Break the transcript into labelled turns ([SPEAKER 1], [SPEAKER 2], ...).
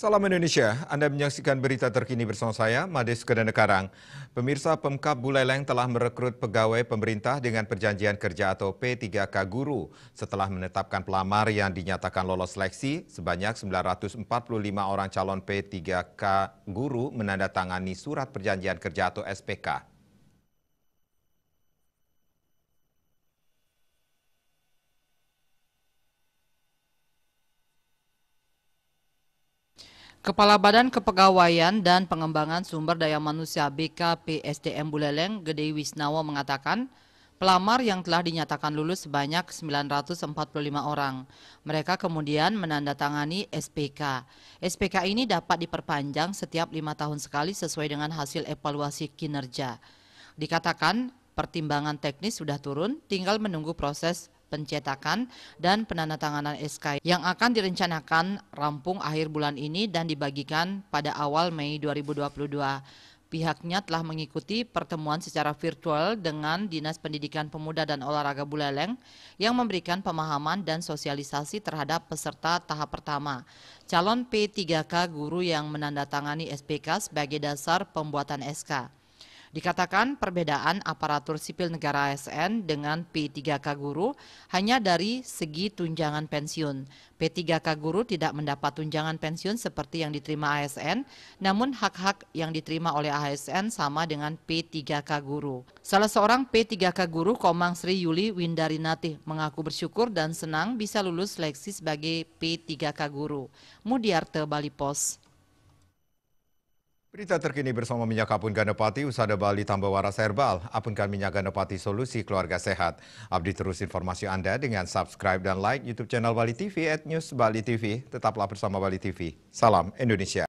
[SPEAKER 1] Salam Indonesia, Anda menyaksikan berita terkini bersama saya, Mades Kedenekarang. Pemirsa Pemkap Buleleng telah merekrut pegawai pemerintah dengan perjanjian kerja atau P3K Guru setelah menetapkan pelamar yang dinyatakan lolos seleksi sebanyak 945 orang calon P3K Guru menandatangani surat perjanjian kerja atau SPK.
[SPEAKER 2] Kepala Badan Kepegawaian dan Pengembangan Sumber Daya Manusia BKPSDM Buleleng, Gede Wisnawa mengatakan, pelamar yang telah dinyatakan lulus sebanyak 945 orang. Mereka kemudian menandatangani SPK. SPK ini dapat diperpanjang setiap lima tahun sekali sesuai dengan hasil evaluasi kinerja. Dikatakan pertimbangan teknis sudah turun, tinggal menunggu proses pencetakan dan penandatanganan SK yang akan direncanakan rampung akhir bulan ini dan dibagikan pada awal Mei 2022. Pihaknya telah mengikuti pertemuan secara virtual dengan Dinas Pendidikan Pemuda dan Olahraga Buleleng yang memberikan pemahaman dan sosialisasi terhadap peserta tahap pertama. Calon P3K guru yang menandatangani SPK sebagai dasar pembuatan SK. Dikatakan perbedaan aparatur sipil negara ASN dengan P3K guru hanya dari segi tunjangan pensiun. P3K guru tidak mendapat tunjangan pensiun seperti yang diterima ASN, namun hak-hak yang diterima oleh ASN sama dengan P3K guru. Salah seorang P3K guru Komang Sri Yuli Windarinati mengaku bersyukur dan senang bisa lulus seleksi sebagai P3K guru. Mudiarte Bali Pos.
[SPEAKER 1] Berita terkini bersama Minyak Apun Ganepati, Usada Bali tambah waras herbal, Apunkan Minyak Ganepati Solusi Keluarga Sehat. Abdi terus informasi Anda dengan subscribe dan like YouTube channel Bali TV at News Bali TV. Tetaplah bersama Bali TV. Salam Indonesia.